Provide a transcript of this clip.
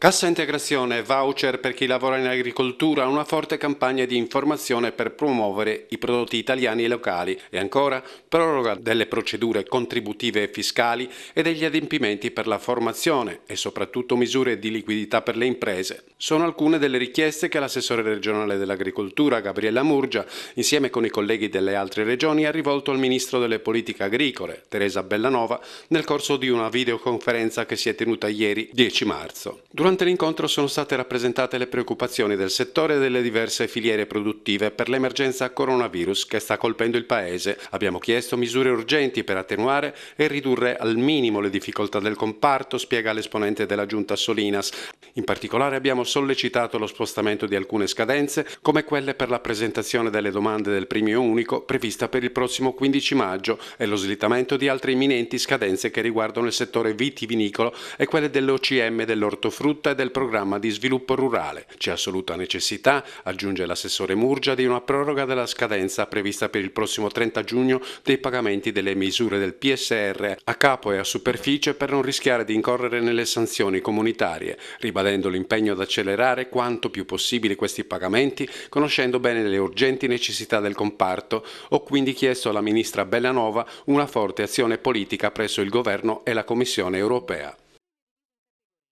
Cassa integrazione, voucher per chi lavora in agricoltura, una forte campagna di informazione per promuovere i prodotti italiani e locali e ancora proroga delle procedure contributive e fiscali e degli adempimenti per la formazione e soprattutto misure di liquidità per le imprese. Sono alcune delle richieste che l'assessore regionale dell'agricoltura Gabriella Murgia, insieme con i colleghi delle altre regioni, ha rivolto al ministro delle politiche agricole Teresa Bellanova nel corso di una videoconferenza che si è tenuta ieri 10 marzo. Durante Durante l'incontro sono state rappresentate le preoccupazioni del settore e delle diverse filiere produttive per l'emergenza coronavirus che sta colpendo il Paese. Abbiamo chiesto misure urgenti per attenuare e ridurre al minimo le difficoltà del comparto, spiega l'esponente della giunta Solinas. In particolare abbiamo sollecitato lo spostamento di alcune scadenze, come quelle per la presentazione delle domande del premio unico prevista per il prossimo 15 maggio e lo slittamento di altre imminenti scadenze che riguardano il settore vitivinicolo e quelle dell'OCM dell'ortofrutta frutta e del programma di sviluppo rurale. C'è assoluta necessità, aggiunge l'assessore Murgia, di una proroga della scadenza prevista per il prossimo 30 giugno dei pagamenti delle misure del PSR a capo e a superficie per non rischiare di incorrere nelle sanzioni comunitarie, ribadendo l'impegno ad accelerare quanto più possibile questi pagamenti, conoscendo bene le urgenti necessità del comparto. Ho quindi chiesto alla ministra Bellanova una forte azione politica presso il governo e la Commissione europea.